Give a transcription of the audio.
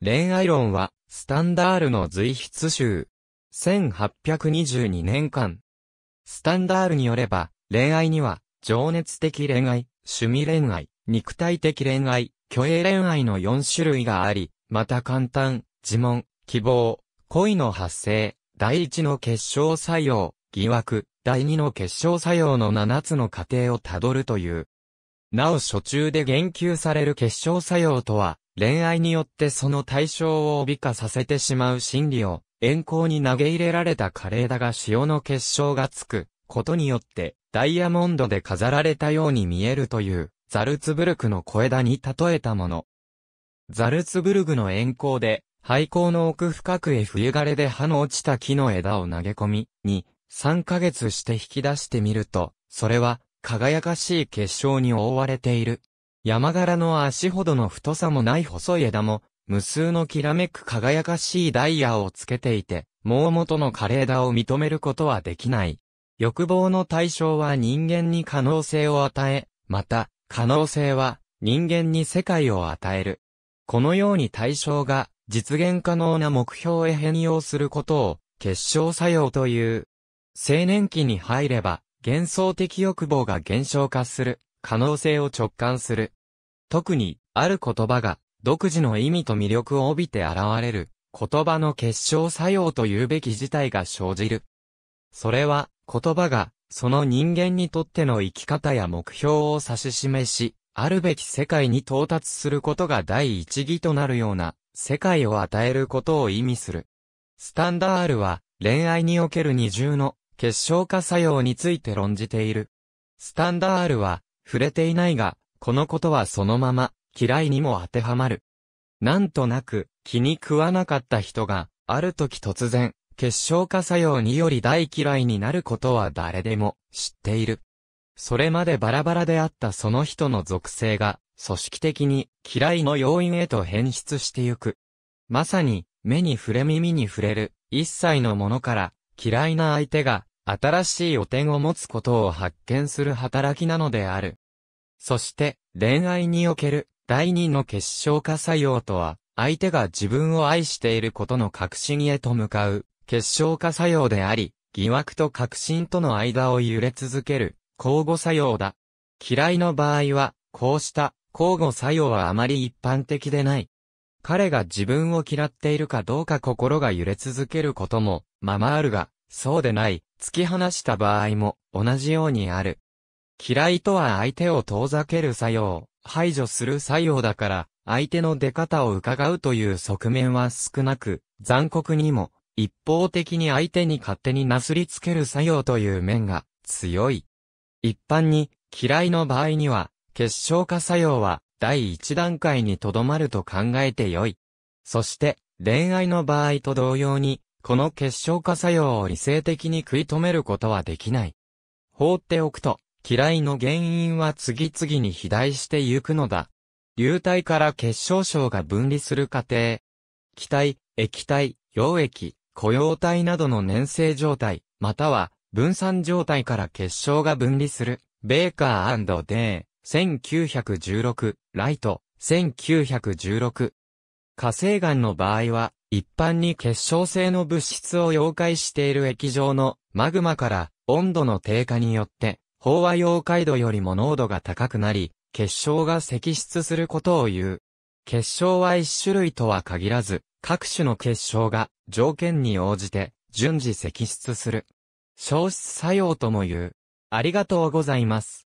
恋愛論は、スタンダールの随筆集。1822年間。スタンダールによれば、恋愛には、情熱的恋愛、趣味恋愛、肉体的恋愛、虚栄恋愛の4種類があり、また簡単、自問、希望、恋の発生、第1の結晶作用、疑惑、第2の結晶作用の7つの過程をたどるという。なお初中で言及される結晶作用とは、恋愛によってその対象を美化させてしまう心理を、遠行に投げ入れられた華麗だが塩の結晶がつくことによって、ダイヤモンドで飾られたように見えるという、ザルツブルクの小枝に例えたもの。ザルツブルグの遠行で、廃校の奥深くへ冬枯れで葉の落ちた木の枝を投げ込み、に、3ヶ月して引き出してみると、それは、輝かしい結晶に覆われている。山柄の足ほどの太さもない細い枝も、無数のきらめく輝かしいダイヤをつけていて、もう元の枯れ枝を認めることはできない。欲望の対象は人間に可能性を与え、また、可能性は人間に世界を与える。このように対象が実現可能な目標へ変容することを結晶作用という。青年期に入れば幻想的欲望が減少化する。可能性を直感する。特に、ある言葉が、独自の意味と魅力を帯びて現れる、言葉の結晶作用というべき事態が生じる。それは、言葉が、その人間にとっての生き方や目標を指し示し、あるべき世界に到達することが第一義となるような、世界を与えることを意味する。スタンダールは、恋愛における二重の結晶化作用について論じている。スタンダールは、触れていないが、このことはそのまま、嫌いにも当てはまる。なんとなく、気に食わなかった人が、ある時突然、結晶化作用により大嫌いになることは誰でも知っている。それまでバラバラであったその人の属性が、組織的に嫌いの要因へと変質してゆく。まさに、目に触れ耳に触れる、一切のものから、嫌いな相手が新しい汚点を持つことを発見する働きなのである。そして、恋愛における第二の結晶化作用とは、相手が自分を愛していることの確信へと向かう結晶化作用であり、疑惑と確信との間を揺れ続ける交互作用だ。嫌いの場合は、こうした交互作用はあまり一般的でない。彼が自分を嫌っているかどうか心が揺れ続けることも、ままあるが、そうでない、突き放した場合も同じようにある。嫌いとは相手を遠ざける作用、排除する作用だから、相手の出方を伺うという側面は少なく、残酷にも、一方的に相手に勝手になすりつける作用という面が強い。一般に、嫌いの場合には、結晶化作用は第一段階にとどまると考えてよい。そして、恋愛の場合と同様に、この結晶化作用を理性的に食い止めることはできない。放っておくと、嫌いの原因は次々に肥大してゆくのだ。流体から結晶症が分離する過程。気体、液体、溶液、雇用体などの粘性状態、または分散状態から結晶が分離する。ベーカーデー、1916、ライト、1916。火星岩の場合は、一般に結晶性の物質を溶解している液状のマグマから温度の低下によって飽和溶解度よりも濃度が高くなり、結晶が積出することを言う。結晶は一種類とは限らず、各種の結晶が条件に応じて順次積出する。消失作用とも言う。ありがとうございます。